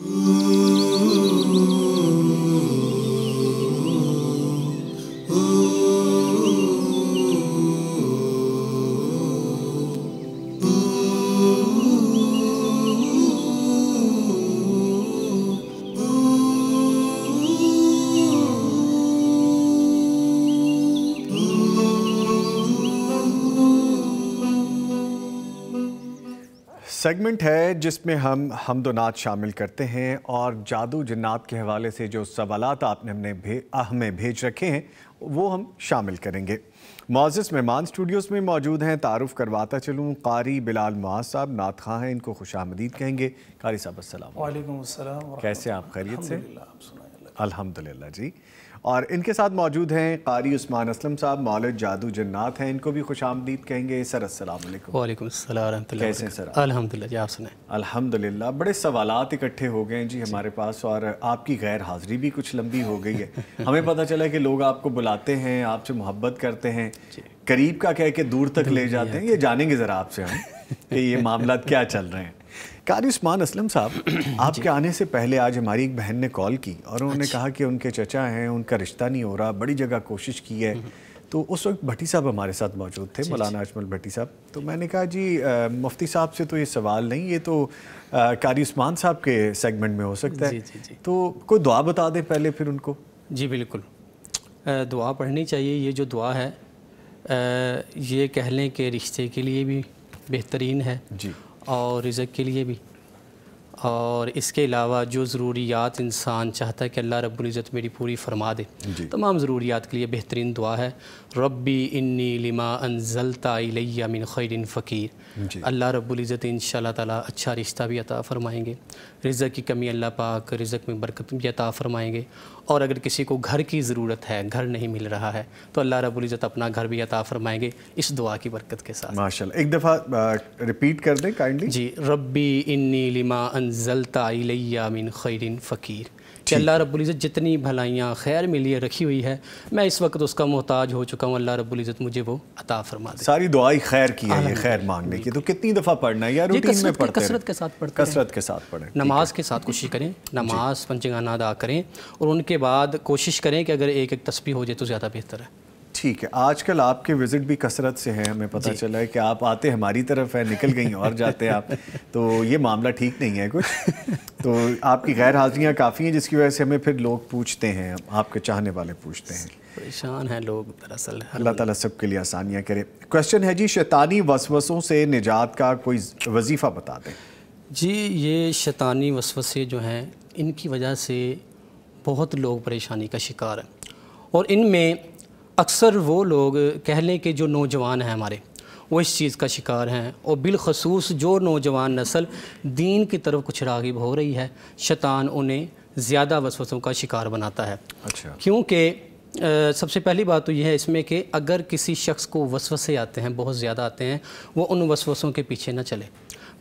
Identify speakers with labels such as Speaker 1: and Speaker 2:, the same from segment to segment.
Speaker 1: Ooh.
Speaker 2: Segment है जिसमें हम हमदोनात शामिल करते हैं और जादू जन्नात के हवाले से जो सवाल आपने हमने भे, हमें भेज रखे हैं वो हम शामिल करेंगे मोजिस मेहमान स्टूडियोज़ में मौजूद हैं तारुफ़ करवाता चलूँ कारी बिलाल मुआज साहब नात खां हैं इनको खुश आमदीद कहेंगे कारी साहब असल कैसे आप खैरियत से अलहमदिल्ला जी और इनके साथ मौजूद हैं कारी उस्मान असलम साहब मौलद जादू जन्नात हैं इनको भी खुश आमदीद कहेंगे सर असल कैसे सर अलहमदिल्ला अलहमदिल्ला बड़े सवाल इकट्ठे हो गए हैं जी हमारे पास और आपकी गैर हाजिरी भी कुछ लंबी हो गई है हमें पता चला कि लोग आपको बुलाते हैं आपसे मोहब्बत करते हैं करीब का कह के दूर तक ले जाते हैं ये जानेंगे ज़रा आपसे हम कि ये मामला क्या चल रहे हैं कारी उस्मान असलम साहब आपके आने से पहले आज हमारी एक बहन ने कॉल की और उन्होंने अच्छा। कहा कि उनके चचा हैं उनका रिश्ता नहीं हो रहा बड़ी जगह कोशिश की है हम्म। तो उस वक्त भट्टी साहब हमारे साथ मौजूद थे मौलाना अजमल भट्टी साहब तो मैंने कहा जी आ, मुफ्ती साहब से तो ये सवाल नहीं ये तो कारी उस्मान साहब के सेगमेंट में हो सकता है जी, जी। तो कोई दुआ बता दें पहले फिर उनको
Speaker 1: जी बिल्कुल दुआ पढ़नी चाहिए ये जो दुआ है ये कह लें कि रिश्ते के लिए भी बेहतरीन है जी और रिज़क के लिए भी और इसके अलावा जो ज़रूरियात इंसान चाहता है कि अल्लाह रब्ज़त मेरी पूरी फरमा दे तमाम ज़रूरियात के लिए बेहतरीन दुआ है रब्बी इन्नी लिमा अनजलता मिन खैरिन फ़कीर अल्लाह रब्ज़त इन ताला अच्छा रिश्ता भी अता फ़रमाएँगे रिज़क की कमी अल्लाह पाक रिज़क में बरकत भी अता फ़रमाएँगे और अगर किसी को घर की ज़रूरत है घर नहीं मिल रहा है तो अल्लाह इज़त अपना घर भी अता फरमाएंगे इस दुआ की बरकत के साथ
Speaker 2: माशा एक दफ़ा रिपीट कर दें काइंडली जी रब्बी
Speaker 1: इन्नी लिमा अनजलता मिन खैरिन फ़कीर कि अल्लाह इज़्ज़त जितनी भलाइयाँ खैर में लिए रखी हुई है मैं इस वक्त उसका मोहताज हो चुका हूँ अल्लाह इज़्ज़त मुझे वो
Speaker 2: अता फरमा दे सारी दुआई खैर की है ये खैर मांगने की तो कितनी दफ़ा पढ़ना है या रूटीन में पढ़ते कसरत के साथ पढ़ते कसरत के साथ पढ़ें
Speaker 1: नमाज के साथ कोशिश करें नमाज पंचगाना अदा करें और उनके बाद कोशिश करें कि अगर एक एक तस्वीर हो जाए तो ज़्यादा बेहतर है
Speaker 2: ठीक है आजकल आपके विजिट भी कसरत से हैं हमें पता चला है कि आप आते हमारी तरफ है निकल गई और जाते हैं आप तो ये मामला ठीक नहीं है कुछ तो आपकी गैर हाजिरियाँ काफ़ी हैं जिसकी वजह से हमें फिर लोग पूछते हैं आपके चाहने वाले पूछते हैं
Speaker 1: परेशान हैं लोग दरअसल अल्लाह
Speaker 2: ताला सब के लिए आसानियाँ करे क्वेश्चन है जी शैतानी वसवसों से निजात का कोई वजीफ़ा बता दें
Speaker 1: जी ये शैतानी वसवसे जो हैं इनकी वजह से बहुत लोग परेशानी का शिकार हैं और इनमें अक्सर वो लोग कह लें कि जो नौजवान हैं हमारे वो इस चीज़ का शिकार हैं और बिलखसूस जो नौजवान नस्ल दीन की तरफ कुछ रागिब हो रही है शैतान उन्हें ज़्यादा वसवसों का शिकार बनाता है अच्छा क्योंकि सबसे पहली बात तो यह है इसमें कि अगर किसी शख्स को वसवसे आते हैं बहुत ज़्यादा आते हैं वो उन वसवसों के पीछे ना चले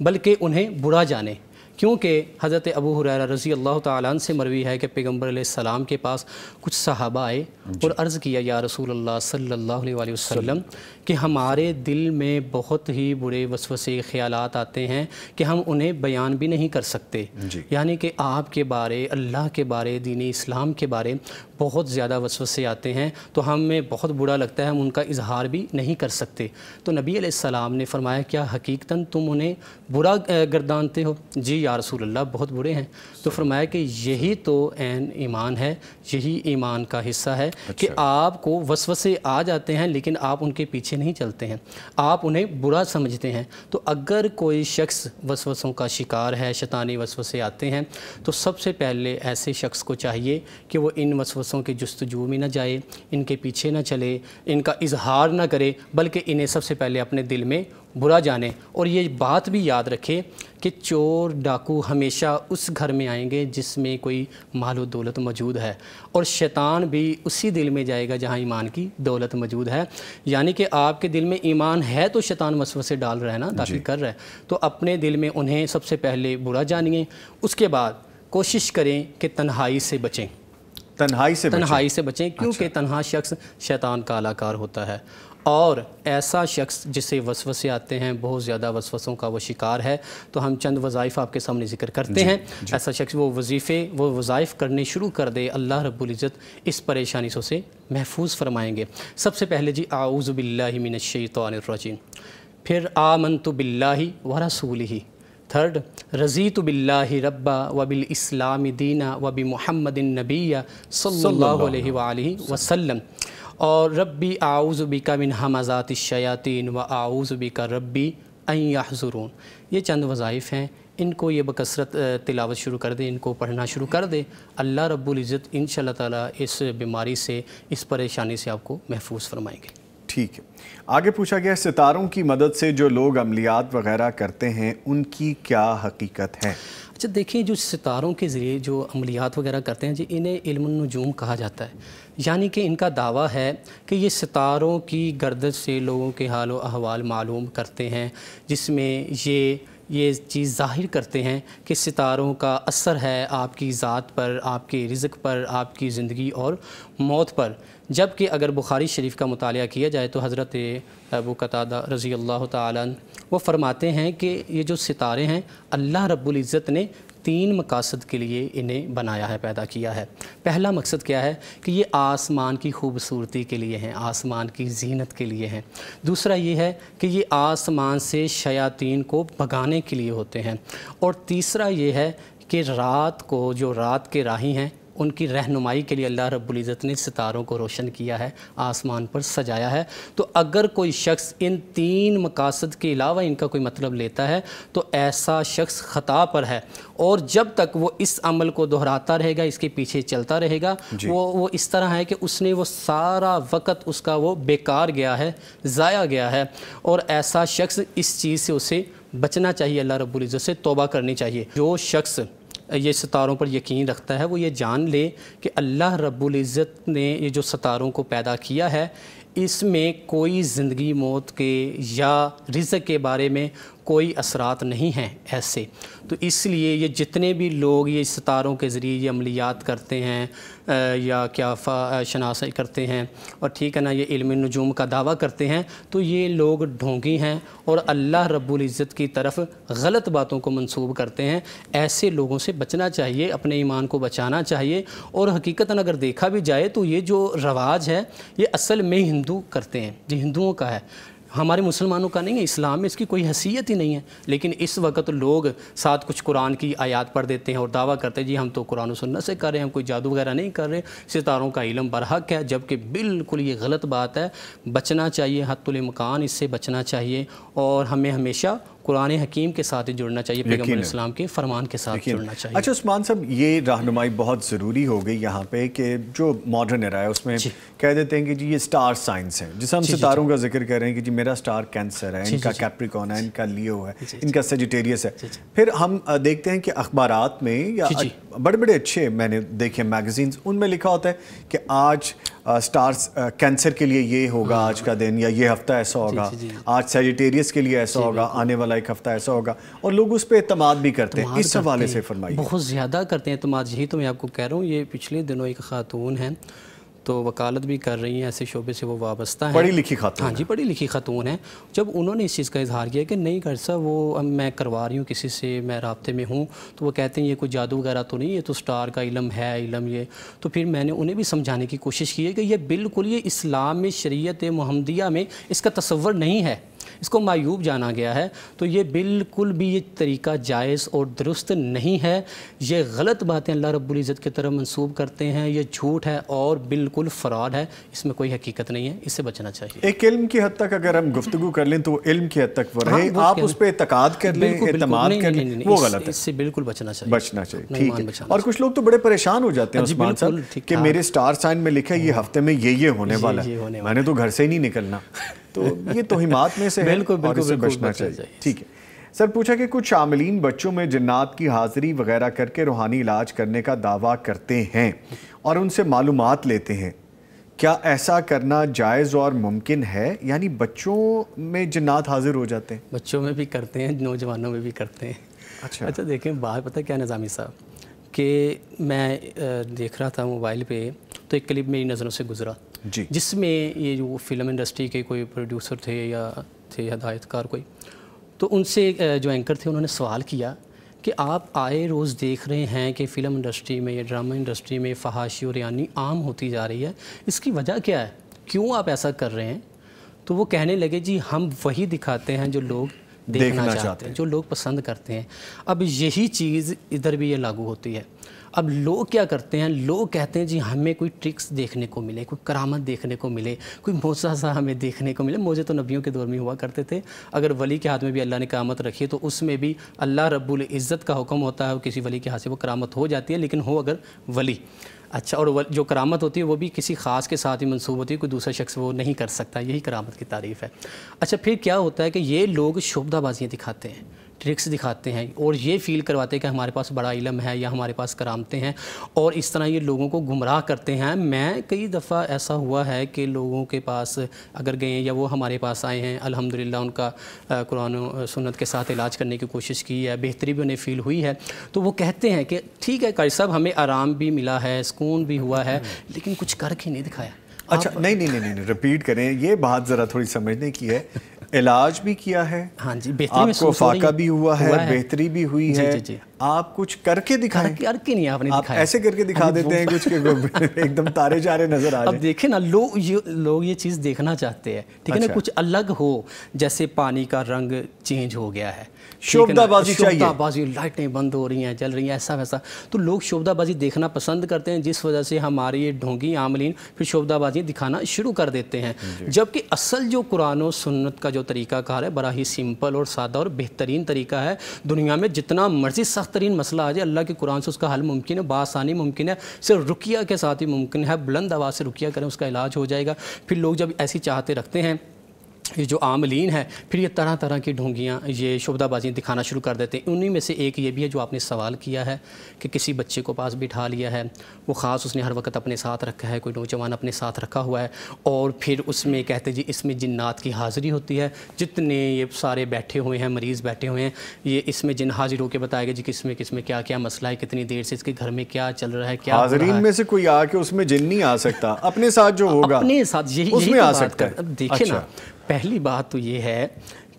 Speaker 1: बल्कि उन्हें बुरा जाने क्योंकि हज़रत अबू हुर रज़ी अल्लाह तन से मरवी है कि पैगम्बर सलाम के पास कुछ सहाबा आए और अर्ज़ किया या रसूल अल्लाह सल्ला वसम कि हमारे दिल में बहुत ही बुरे वसवसे ख्याल आते हैं कि हम उन्हें बयान भी नहीं कर सकते यानी कि आपके बारे अल्लाह के बारे दीन इस्लाम के बारे बहुत ज़्यादा वसवसे आते हैं तो हमें बहुत बुरा लगता है हम उनका इजहार भी नहीं कर सकते तो नबी सलाम ने फरमाया क्या हकीकता तुम उन्हें बुरा गर्दानते हो जी या रसूल अल्लाह बहुत बुरे हैं तो फरमाया कि यही तो एन ईमान है यही ईमान का हिस्सा है अच्छा। कि आपको वसवसे आ जाते हैं लेकिन आप उनके पीछे नहीं चलते हैं आप उन्हें बुरा समझते हैं तो अगर कोई शख्स वसवसों का शिकार है शैतानी वसवसे आते हैं तो सबसे पहले ऐसे शख्स को चाहिए कि वो इन वसवसों के जस्तजू में ना जाए इनके पीछे ना चले इनका इजहार ना करे बल्कि इन्हें सबसे पहले अपने दिल में बुरा जाने और ये बात भी याद रखे कि चोर डाकू हमेशा उस घर में आएंगे जिसमें कोई माल व दौलत मौजूद है और शैतान भी उसी दिल में जाएगा जहाँ ईमान की दौलत मौजूद है यानी कि आपके दिल में ईमान है तो शैतान मसव से डाल रहा है ना दाखिल कर रहा है तो अपने दिल में उन्हें सबसे पहले बुरा जानिए उसके बाद कोशिश करें कि तन्हाई से बचें तन्हाई से तन्हाई बचें। से बचें क्योंकि अच्छा। तन्हा शख्स शैतान का अलाकार होता है और ऐसा शख्स जिसे वसवसे आते हैं बहुत ज़्यादा वसवसों का वो शिकार है तो हम चंद वज़ाइफ आपके सामने जिक्र करते जी, हैं जी। ऐसा शख्स वो वजीफ़े वो वज़ाइफ़ करने शुरू कर दे अल्लाह रबुल्ज़त इस परेशानी से उसे महफूज फ़रमाएंगे सबसे पहले जी आऊज़बिल्लिमिनशैतरजीम फिर आमन तो बिल्ला ही व रसूल ही थर्ड रज़ी तो बिल्ला रब्बा वबिल इस्लाम दीना वबी मोहम्मद नबिया सल्ला वसलम और रब्बी आउज़बी का मिन हमज़ात शयातीन व आउज़बी का रब्बी अन ये चंद वज़ाइफ़ हैं इनको ये बकसरत तिलावत शुरू कर दें इनको पढ़ना शुरू कर दें अल्लाह रब्बुल इज़्ज़त इन ताला इस बीमारी से इस परेशानी से आपको महफूज फरमाएंगे
Speaker 2: ठीक है आगे पूछा गया सितारों की मदद से जो लोग अमलियात वगैरह करते हैं उनकी क्या हकीकत है
Speaker 1: अच्छा देखिए जो सितारों के ज़रिए जो अमलियात वगैरह करते हैं जी इन्हें इल्मनजूम कहा जाता है यानी कि इनका दावा है कि ये सितारों की गर्दश से लोगों के हाल अहवाल मालूम करते हैं जिसमें ये ये चीज़ ज़ाहिर करते हैं कि सितारों का असर है आपकी ज़ात पर आपके रिज़क पर आपकी ज़िंदगी और मौत पर जबकि अगर बुखारी शरीफ का मताल किया जाए तो हज़रत अबू कतादा रज़ी अल्लाह वो फ़रमाते हैं कि ये जो सितारे हैं अल्लाह रब्बुल इज़्ज़त ने तीन मकासद के लिए इन्हें बनाया है पैदा किया है पहला मकसद क्या है कि ये आसमान की खूबसूरती के लिए हैं आसमान की जीनत के लिए हैं दूसरा ये है कि ये आसमान से शयातीन को भगाने के लिए होते हैं और तीसरा ये है कि रात को जो रात के राही हैं उनकी रहनुमाई के लिए अल्लाह रब्ज़त ने सितारों को रोशन किया है आसमान पर सजाया है तो अगर कोई शख्स इन तीन मकासद के अलावा इनका कोई मतलब लेता है तो ऐसा शख्स ख़ता पर है और जब तक वो इस अमल को दोहराता रहेगा इसके पीछे चलता रहेगा वो वो इस तरह है कि उसने वो सारा वक़्त उसका वो बेकार गया है ज़ाया गया है और ऐसा शख्स इस चीज़ से उसे बचना चाहिए अल्लाह रब्ज़त से तोबा करनी चाहिए जो शख्स ये सितारों पर यकीन रखता है वो ये जान ले कि अल्लाह इज़्ज़त ने ये जो सितारों को पैदा किया है इसमें कोई ज़िंदगी मौत के या रिज़ के बारे में कोई असरात नहीं हैं ऐसे तो इसलिए ये जितने भी लोग ये सितारों के ज़रिए ये अमलियात करते हैं या क्या शनासाई करते हैं और ठीक है ना ये इल्म नजूम का दावा करते हैं तो ये लोग ढोंगी हैं और अल्लाह इज़्ज़त की तरफ गलत बातों को मंसूब करते हैं ऐसे लोगों से बचना चाहिए अपने ईमान को बचाना चाहिए और हकीकता अगर देखा भी जाए तो ये जो रवाज है ये असल में हिंदू करते हैं जो हिंदुओं का है हमारे मुसलमानों का नहीं है इस्लाम में इसकी कोई हैसियत ही नहीं है लेकिन इस वक्त लोग साथ कुछ कुरान की आयात पढ़ देते हैं और दावा करते हैं जी हम तो कुरान सुनने से कर रहे हैं हम कोई जादू वगैरह नहीं कर रहे सितारों का इलम बरहक है जबकि बिल्कुल ये गलत बात है बचना चाहिए हतुल मकान इससे बचना चाहिए और हमें हमेशा कुरान हकीम के साथ ही जुड़ना चाहिए पैगम्बर
Speaker 2: इस्लाम के फरमान के साथ जुड़ना चाहिए अच्छा उस्मान साहब ये रहनुमाई बहुत ज़रूरी हो गई यहाँ पे कि जो मॉडर्न एरा है उसमें कह देते हैं कि जी ये स्टार साइंस है जिस हम सितारों का जिक्र कर रहे हैं कि जी मेरा स्टार कैंसर है इनका कैप्रिकॉन है इनका लियो है इनका सेजिटेरियस है फिर हम देखते हैं कि अखबार में या बड़े बड़े अच्छे मैंने देखे मैगजीन्स उनमें लिखा होता है कि आज स्टार्स uh, कैंसर uh, के लिए ये होगा आज का दिन या ये हफ्ता ऐसा होगा आज सेजिटेरियस के लिए ऐसा होगा आने वाला एक हफ्ता ऐसा होगा और लोग उस पर अतमाद भी करते हैं इस हवाले से फरमाइए बहुत
Speaker 1: ज़्यादा करते हैं अतमाद यही तो मैं आपको कह रहा हूँ ये पिछले दिनों एक खातून है तो वकालत भी कर रही हैं ऐसे शोबे से वो वाबस्ता है पढ़ी लिखी खातून हाँ जी पढ़ी लिखी खातून है जब उन्होंने इस चीज़ का इजहार किया कि नहीं कर सर वो अब मैं करवा रही हूँ किसी से मैं रबते में हूँ तो वो कहते हैं ये कोई जादू वगैरह तो नहीं ये तो स्टार का इलम है इलम ये तो फिर मैंने उन्हें भी समझाने की कोशिश की है कि यह बिल्कुल ये इस्लाम में शरीत महमदिया में इसका तस्वर नहीं है इसको मायूब जाना गया है तो ये बिल्कुल भी ये तरीका जायज़ और दुरुस्त नहीं है ये गलत बातें अल्लाह रब्बुल इज़्ज़त की तरफ मंसूब करते हैं ये झूठ है और बिल्कुल फ्रॉड है इसमें कोई हकीकत नहीं है इससे बचना चाहिए
Speaker 2: एक इल्म की हद तक अगर हम गुफ्तु कर लें तो वो इल्म की हद तक वो हाँ, रहे हाँ, आप उस पर इतकाद कर लें अतमाद कर लें वो गलत
Speaker 1: है इससे बिल्कुल बचना चाहिए बचना चाहिए ठीक है
Speaker 2: और कुछ लोग तो बड़े परेशान हो जाते हैं हाँ उस्मान साहब कि मेरे स्टार साइन में लिखा है ये हाँ। हफ्ते में ये ये होने वाला है मैंने तो घर से ही नहीं निकलना तो ये तोहिमात में से बिल्कुल बिल्कुल बचना चाहिए ठीक है सर पूछा कि कुछ शामिलीन बच्चों में जन्नात की हाजिरी वगैरह करके रूहानी इलाज करने का दावा करते हैं और उनसे मालूम लेते हैं क्या ऐसा करना जायज़ और मुमकिन है यानी बच्चों में जन्नात हाजिर हो जाते हैं
Speaker 1: बच्चों में भी करते हैं नौजवानों में भी करते हैं अच्छा अच्छा देखें बात पता क्या निज़ामी साहब कि मैं देख रहा था मोबाइल पे तो एक क्लिप मेरी नज़रों से गुजरा जिसमें ये जो फिल्म इंडस्ट्री के कोई प्रोड्यूसर थे या थे हदायतकार कोई तो उनसे जो एंकर थे उन्होंने सवाल किया कि आप आए रोज़ देख रहे हैं कि फ़िल्म इंडस्ट्री में या ड्रामा इंडस्ट्री में फहाशी और यानी आम होती जा रही है इसकी वजह क्या है क्यों आप ऐसा कर रहे हैं तो वो कहने लगे जी हम वही दिखाते हैं जो लोग देखना, देखना चाहते हैं जो लोग पसंद करते हैं अब यही चीज़ इधर भी ये लागू होती है अब लोग क्या करते हैं लोग कहते हैं जी हमें कोई ट्रिक्स देखने को मिले कोई करामत देखने को मिले कोई मोजा सा हमें देखने को मिले मोजे तो नबियों के दौर में हुआ करते थे अगर वली के हाथ में भी अल्लाह ने करामत रखी है तो उसमें भी अल्लाह रब्बुल इज़्ज़त का हुक्म होता है किसी वली के हाथ से वो करामत हो जाती है लेकिन हो अगर वली अच्छा और जो करामत होती है वो भी किसी ख़ास के साथ ही मनसूब होती है कोई दूसरा शख्स वो नहीं कर सकता यही करामत की तारीफ़ है अच्छा फिर क्या होता है कि ये लोग शोबदाबाजियाँ दिखाते हैं ट्रिक्स दिखाते हैं और ये फील करवाते हैं कि हमारे पास बड़ा इलम है या हमारे पास करामते हैं और इस तरह ये लोगों को गुमराह करते हैं मैं कई दफ़ा ऐसा हुआ है कि लोगों के पास अगर गए या वो हमारे पास आए हैं अलहमदिल्ला उनका कुरान सुनत के साथ इलाज करने की कोशिश की है बेहतरी भी उन्हें फ़ील हुई है तो वो कहते हैं कि ठीक है कारी साहब हमें आराम भी मिला है सुकून भी हुआ है लेकिन कुछ करके नहीं दिखाया
Speaker 2: अच्छा नहीं नहीं नहीं नहीं, नहीं रिपीट करें ये बात ज़रा थोड़ी समझने की है इलाज भी किया है हाँ जी बेहतरी आपको फाका भी हुआ है, है बेहतरी भी हुई जी, है जी, जी. आप कुछ करके दिखाएं करके नहीं आपने आप ऐसे करके दिखा देते हैं कुछ एकदम तारे चारे नजर आ अब
Speaker 1: देखें ना लोग ये लोग ये चीज़ देखना चाहते हैं ठीक है ना अच्छा। कुछ अलग हो जैसे पानी का रंग चेंज हो गया है शोभदाबाजी शोभदाबाजी लाइटें बंद हो रही हैं जल रही हैं ऐसा वैसा तो लोग शोभदाबाजी देखना पसंद करते हैं जिस वजह से हमारी ये ढोंगी आमलीन फिर शोभदाबाजी दिखाना शुरू कर देते हैं जबकि असल जो कुरान और सुन्नत का जो तरीकाकार है बड़ा ही सिंपल और सादा और बेहतरीन तरीका है दुनिया में जितना मर्जी सख्त तरीन मसला आ जाए अल्लाह के कुरान से उसका हल मुमकिन है बासानी मुमकिन है सिर्फ रुकिया के साथ ही मुमकिन है बुलंद आवाज़ से रुकिया करें उसका इलाज हो जाएगा फिर लोग जब ऐसी चाहते रखते हैं ये जो आम लीन है फिर ये तरह तरह की ढोंगियाँ ये शुबदाबाजियाँ दिखाना शुरू कर देते हैं उन्हीं में से एक ये भी है जो आपने सवाल किया है कि किसी बच्चे को पास बिठा लिया है वो ख़ास उसने हर वक्त अपने साथ रखा है कोई नौजवान अपने साथ रखा हुआ है और फिर उसमें कहते जी इसमें जिन्नात की हाज़िरी होती है जितने ये सारे बैठे हुए हैं मरीज़ बैठे हुए हैं ये इसमें जिन हाजिर होकर बताया गया जी किस में किस में क्या क्या मसला है कितनी देर से इसके घर में क्या चल रहा है क्या हाजरीन में
Speaker 2: से कोई आके उसमें जिन नहीं आ सकता अपने साथ जो होगा अपने साथ यही तो आ सकता है देखिए ना अच्छा। पहली
Speaker 1: बात तो ये है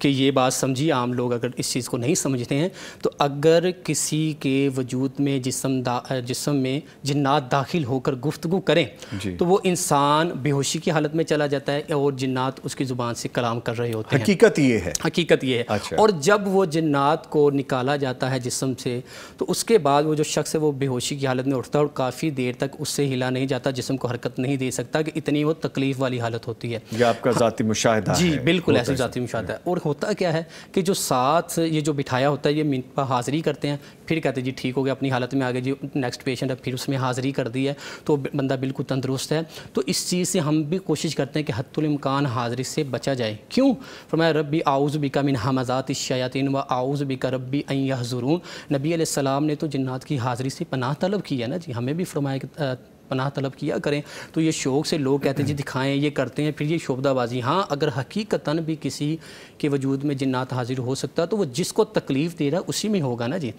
Speaker 1: कि ये बात समझिए आम लोग अगर इस चीज़ को नहीं समझते हैं तो अगर किसी के वजूद में जिसम जिसम में जन्नात दाखिल होकर गुफ्तु करें तो वो इंसान बेहोशी की हालत में चला जाता है और जन्नात उसकी ज़ुबान से कलाम कर रहे होते हकीकत
Speaker 2: हैं हकीकत ये है हकीकत ये है अच्छा। और
Speaker 1: जब वो जन्नात को निकाला जाता है जिसम से तो उसके बाद वो जो शख्स है वो बेहोशी की हालत में उठता है और काफ़ी देर तक उससे हिला नहीं जाता जिसम को हरकत नहीं दे सकता कि इतनी वो तकलीफ़ वाली हालत होती
Speaker 2: है आपका हाँ। मुशाह जी बिल्कुल ऐसी ज़ाती मुशाह
Speaker 1: और होता क्या है कि जो साथ ये जो बिठाया होता है ये मिनट पर हाज़िरी करते हैं फिर कहते हैं जी ठीक हो गया अपनी हालत में आ गए जी नेक्स्ट पेशेंट है फिर उसमें हाज़िरी कर दी है तो बंदा बिल्कुल तंदुरुस्त है तो इस चीज़ से हम भी कोशिश करते हैं कि हतुलमकान हाज़री से बचा जाए क्यों फरमाया रबी आउज़ बिका मिन हमजात शयातिन व आउज़ बिका रबी अन हजरून नबी सलाम ने तो जन्ात की हाज़री से पनाह तलब की है ना जी हमें भी फरमाया पनाह तलब किया करें तो ये शौक से लोग कहते हैं जी दिखाएं ये करते हैं फिर ये शोबदाबाजी हाँ अगर हकीकता भी किसी के वजूद में जिन्नात हाजिर हो सकता तो वो जिसको तकलीफ़ दे रहा है उसी में होगा ना जी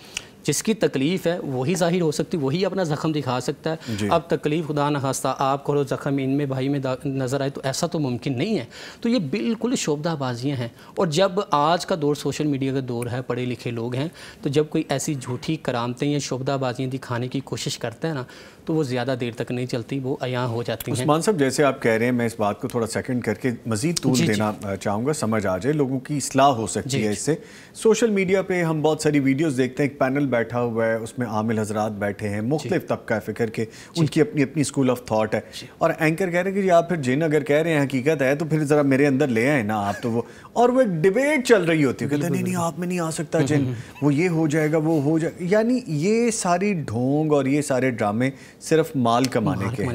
Speaker 1: जिसकी तकलीफ़ है वही ज़ाहिर हो सकती वही अपना ज़ख़म दिखा सकता है अब तकलीफ़ खुदा नखास्ता आप करो ज़ख़म इनमें भाई में नज़र आए तो ऐसा तो मुमकिन नहीं है तो ये बिल्कुल शोभदाबाजियाँ हैं और जब आज का दौर सोशल मीडिया का दौर है पढ़े लिखे लोग हैं तो जब कोई ऐसी झूठी करामतें या शोभदाबाजियाँ दिखाने की कोशिश करते हैं ना तो वो ज़्यादा देर तक नहीं चलती
Speaker 2: वो अयाँ हो जाती है उस्मान साहब जैसे आप कह रहे हैं मैं इस बात को थोड़ा सेकंड करके मज़ीद तूल देना चाहूँगा समझ आ जाए लोगों की इसलाह हो सकती है इससे सोशल मीडिया पर हम बहुत सारी वीडियोज़ देखते हैं एक पैनल बैठा हुआ है उसमें आमिल हजरात बैठे हैं मुख्तफ तबका फ़िक्र के उनकी अपनी अपनी स्कूल ऑफ थाट है और एंकर कह रहे हैं कि आप फिर जिन अगर कह रहे हैं हकीकत है तो फिर ज़रा मेरे अंदर ले आए ना आप तो वो और वो एक डिबेट चल रही होती है कहते नहीं नहीं आप में नहीं आ सकता जिन वो ये हो जाएगा वो हो जाएगा यानी ये सारी ढोंग और ये सारे ड्रामे सिर्फ माल कमाने के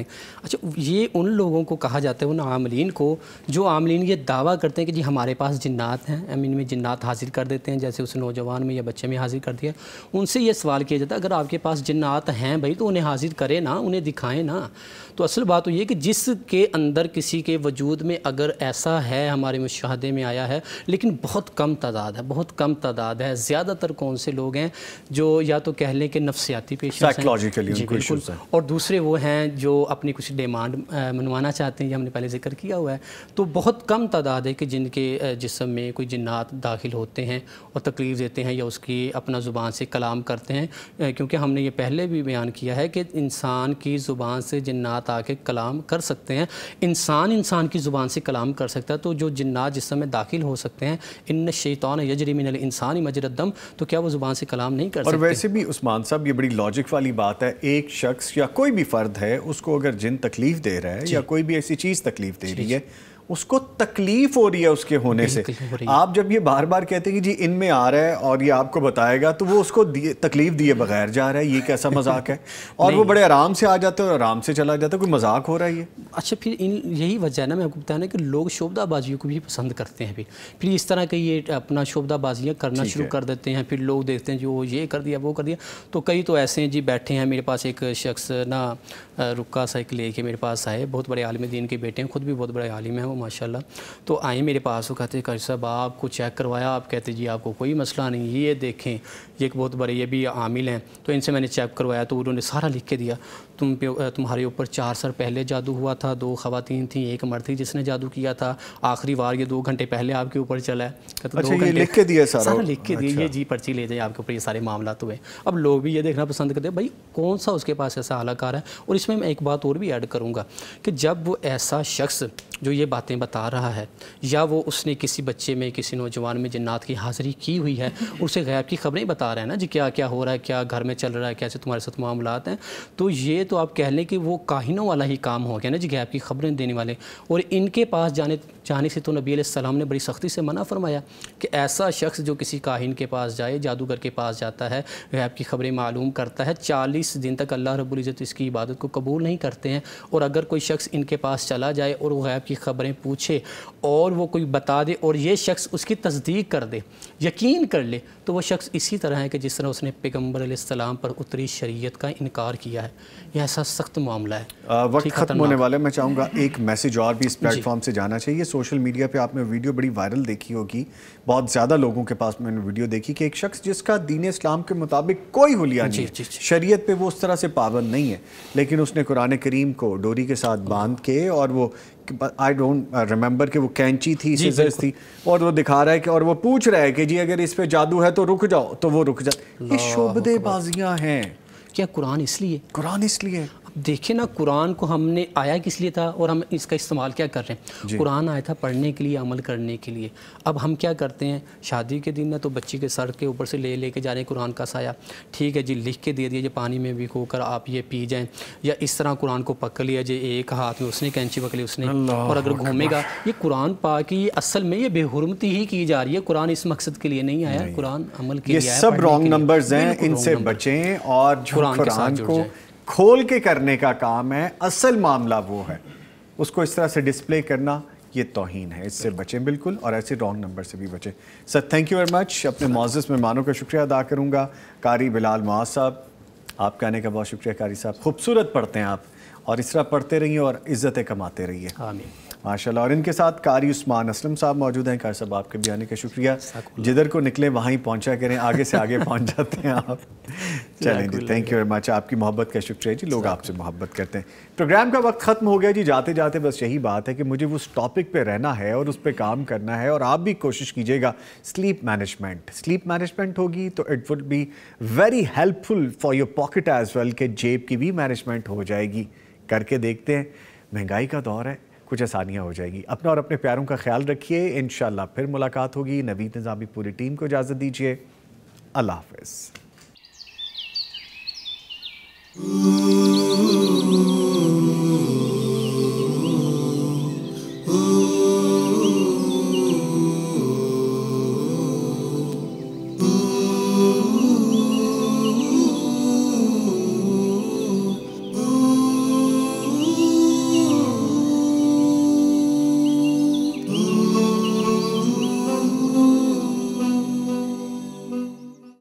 Speaker 1: अच्छा ये उन लोगों को कहा जाता है उन आमलिन को जो आमलिन ये दावा करते हैं कि जी हमारे पास जिन्नात हैं हम इनमें जिन्नात हासिल कर देते हैं जैसे उस नौजवान में या बच्चे में हासिल कर दिया उन उनसे ये सवाल किया जाता है अगर आपके पास जिन्नात हैं भाई तो उन्हें हाजिर करें ना उन्हें दिखाएं ना तो असल बात तो ये कि जिसके अंदर किसी के वजूद में अगर ऐसा है हमारे मुशाहदे में आया है लेकिन बहुत कम तादाद है बहुत कम तादाद है ज़्यादातर कौन से लोग हैं जो या तो कह लें कि नफसियाती पेशेंट और दूसरे वो हैं जो अपनी कुछ डिमांड मनवाना चाहते हैं ये हमने पहले जिक्र किया हुआ है तो बहुत कम तादाद है कि जिनके जिसम में कोई जिन्नात दाखिल होते हैं और तकलीफ़ देते हैं या उसकी अपना ज़ुबान से कला काम करते हैं क्योंकि हमने ये पहले भी बयान किया है कि इंसान की ज़ुबान से जन्नात आके कलाम कर सकते हैं इंसान इंसान की ज़ुबान से कलाम कर सकता है तो जो जन्नात जिस समय दाखिल हो सकते हैं इन शैतान यजरिमिन इंसानी मजरदम तो क्या वो ज़ुबान से कलाम नहीं कर और सकते और
Speaker 2: वैसे भी उस्मान साहब ये बड़ी लॉजिक वाली बात है एक शख्स या कोई भी फ़र्द है उसको अगर जिन तकलीफ़ दे रहा है या कोई भी ऐसी चीज़ तकलीफ़ दे रही है उसको तकलीफ हो रही है उसके होने से हो आप जब ये बार बार कहते हैं कि जी इनमें आ रहा है और ये आपको बताएगा तो वो उसको दिये, तकलीफ दिए बगैर जा रहा है ये कैसा मजाक है और वो बड़े आराम से आ जाते हैं और आराम से चला जाता है कोई मजाक हो रहा है ये अच्छा फिर इन यही वजह ना मैं आपको बताना कि लोग शोबदाबाजियों को भी पसंद करते
Speaker 1: हैं फिर फिर इस तरह के ये अपना शोबदाबाजियाँ करना शुरू कर देते हैं फिर लोग देखते हैं जो ये कर दिया वो कर दिया तो कई तो ऐसे हैं जी बैठे हैं मेरे पास एक शख्स ना रुका साइकिल लेके मेरे पास आए बहुत बड़े आलम दीन के बेटे हैं खुद भी बहुत बड़े आलिम हैं वो माशाल्लाह तो आए मेरे पास वो कहते कर साहब आपको चेक करवाया आप कहते जी आपको कोई मसला नहीं ये देखें ये एक बहुत बड़े ये भी आमिल हैं तो इनसे मैंने चेक करवाया तो उन्होंने सारा लिख के दिया तुम पे तुम्हारे ऊपर चार सर पहले जादू हुआ था दो खवतिन थी एक मर थी जिसने जादू किया था आखिरी बार ये दो घंटे पहले आपके ऊपर चला है कहते अच्छा, लिख के दिया सारा सारा लिख के अच्छा। ये जी पर्ची ले जाए आपके ऊपर ये सारे मामला तो हुए अब लोग भी ये देखना पसंद करते हैं भाई कौन सा उसके पास ऐसा अलाकार है और इसमें मैं एक बात और भी ऐड करूँगा कि जब वो ऐसा शख्स जो ये बातें बता रहा है या वो उसने किसी बच्चे में किसी नौजवान में जन्नात की हाज़िरी की हुई है उसे गैब की खबरें बता रहा है ना जी क्या क्या हो रहा है क्या घर में चल रहा है कैसे तुम्हारे साथ मामला हैं तो ये तो आप कह लें कि वो काहिनों वाला ही काम हो गया ना जी गैब की खबरें देने वाले और इनके पास जाने जाने से तो नबी सलाम ने बड़ी सख्ती से मना फरमाया कि ऐसा शख्स जो किसी काहिन के पास जाए जादूगर के पास जाता है गैब की खबरें मालूम करता है चालीस दिन तक अल्लाह रबुल्ज़त इसकी इबादत को कबूल नहीं करते हैं और अगर कोई शख्स इनके पास चला जाए और वह गैब की ख़बरें पूछे और वो कोई बता दे और ये शख्स उसकी तस्दीक कर दे यकीन कर ले तो वो शख्स इसी तरह है कि जिस तरह उसने पैगम्बर सलाम पर उतरी शरीयत का इनकार किया है यह ऐसा सख्त मामला है वक्त ख़त्म होने
Speaker 2: वाले मैं चाहूँगा एक मैसेज और भी इस प्लेटफॉर्म से जाना चाहिए सोशल मीडिया पर आपने वीडियो बड़ी वायरल देखी होगी बहुत ज़्यादा लोगों के पास मैंने वीडियो देखी कि एक शख्स जिसका दीन इस्लाम के मुताबिक कोई हुलिया नहीं शरीयत पे वो उस तरह से पाबंद नहीं है लेकिन उसने कुरान करीम को डोरी के साथ बांध के और वो आई डोंट रिमेंबर कि वो कैंची थी सीजर्स थी और वो दिखा रहा है कि और वो पूछ रहा है कि जी अगर इस पे जादू है तो रुक जाओ तो वो रुक जाओ ये
Speaker 1: शोबदेबाजियाँ हैं क्या कुरान इसलिए कुरान इसलिए देखे ना कुरान को हमने आया किस लिए था और हम इसका इस्तेमाल क्या कर रहे हैं कुरान आया था पढ़ने के लिए अमल करने के लिए अब हम क्या करते हैं शादी के दिन ना तो बच्ची के सर के ऊपर से ले ले जा रहे हैं कुरान का साया ठीक है जी लिख के दे दिया जी पानी में भिगो कर आप ये पी जाएँ या इस तरह कुरान को पकड़ लिया जी एक हाथ में उसने कैंची पकड़ी उसने और अगर घूमेगा ये कुरान पा की असल में ये बेहरमती ही की जा रही है कुरान इस मकसद के लिए नहीं आया कुरान अमल के लिए सब रॉन्ग नंबर हैं इनसे
Speaker 2: बचें और कुरान को खोल के करने का काम है असल मामला वो है उसको इस तरह से डिस्प्ले करना ये तोहन है इससे बचें बिल्कुल और ऐसे रॉन्ग नंबर से भी बचें sir thank you very much अपने मोज़ मेहमानों का शुक्रिया अदा करूँगा कारी बिलाल मा साहब आपके आने का बहुत शुक्रिया कारी साहब खूबसूरत पढ़ते हैं आप और इस तरह पढ़ते रहिए और इज़्ज़तें कमाते रहिए हाँ माशाल्लाह और इनके साथ कारी उस्मान असलम साहब मौजूद हैं कार साहब आपके भी आने का शुक्रिया जिधर को निकले वहाँ ही पहुँचा करें आगे से आगे पहुँच जाते हैं आप चलें जी थैंक यू वेरी मच आपकी मोहब्बत का शुक्रिया जी लोग आपसे मोहब्बत करते हैं प्रोग्राम का वक्त ख़त्म हो गया जी जाते जाते बस यही बात है कि मुझे उस टॉपिक पर रहना है और उस पर काम करना है और आप भी कोशिश कीजिएगा स्लीप मैनेजमेंट स्लीप मैनेजमेंट होगी तो it would be very helpful for your pocket as well के जेब की भी मैनेजमेंट हो जाएगी करके देखते हैं महंगाई का दौर है कुछ आसानियाँ हो जाएगी अपना और अपने प्यारों का ख्याल रखिए इन फिर मुलाकात होगी नवीद निज़ामी पूरी टीम को इजाज़त दीजिए अल्लाह हाफ